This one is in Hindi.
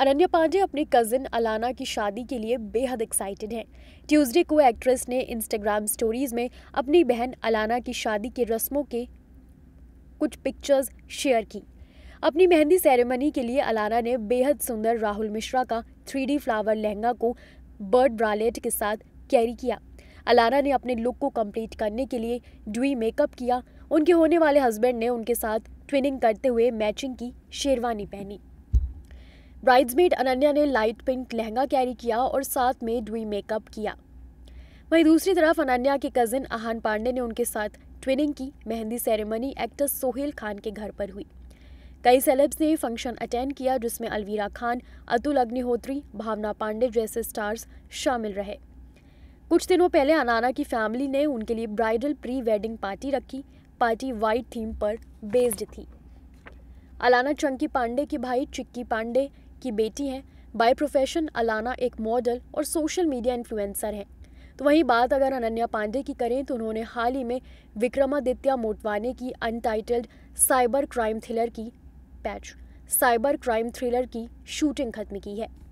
अनन्या पांडे अपने कजिन अलाना की शादी के लिए बेहद एक्साइटेड हैं ट्यूसडे को एक्ट्रेस ने इंस्टाग्राम स्टोरीज में अपनी बहन अलाना की शादी के रस्मों के कुछ पिक्चर्स शेयर की अपनी मेहंदी सेरेमनी के लिए अलाना ने बेहद सुंदर राहुल मिश्रा का थ्री फ्लावर लहंगा को बर्ड ब्रालेट के साथ कैरी किया अलाना ने अपने लुक को कंप्लीट करने के लिए ड्वी मेकअप किया उनके होने वाले हस्बैंड ने उनके साथ ट्विनिंग करते हुए मैचिंग की शेरवानी पहनी ब्राइड्समेड अनन्या ने लाइट पिंक लहंगा कैरी किया और साथ में डुई मेकअप किया वहीं दूसरी तरफ अनन्या के कज़िन आहान पांडे ने उनके साथ ट्विनिंग की मेहंदी सेरेमनी एक्टर सोहेल खान के घर पर हुई कई सेलेब्स ने फंक्शन अटेंड किया जिसमें अलवीरा खान अतुल अग्निहोत्री भावना पांडे जैसे स्टार्स शामिल रहे कुछ दिनों पहले अनाना की फैमिली ने उनके लिए ब्राइडल प्री वेडिंग पार्टी रखी पार्टी वाइट थीम पर बेस्ड थी अलाना चंकी पांडे के भाई चिक्की पांडे की बेटी हैं बाय प्रोफेशन अलाना एक मॉडल और सोशल मीडिया इन्फ्लुएंसर हैं तो वहीं बात अगर अनन्या पांडे की करें तो उन्होंने हाल ही में विक्रमादित्य मोटवाने की अनटाइटल्ड साइबर क्राइम थ्रिलर की पैच साइबर क्राइम थ्रिलर की शूटिंग खत्म की है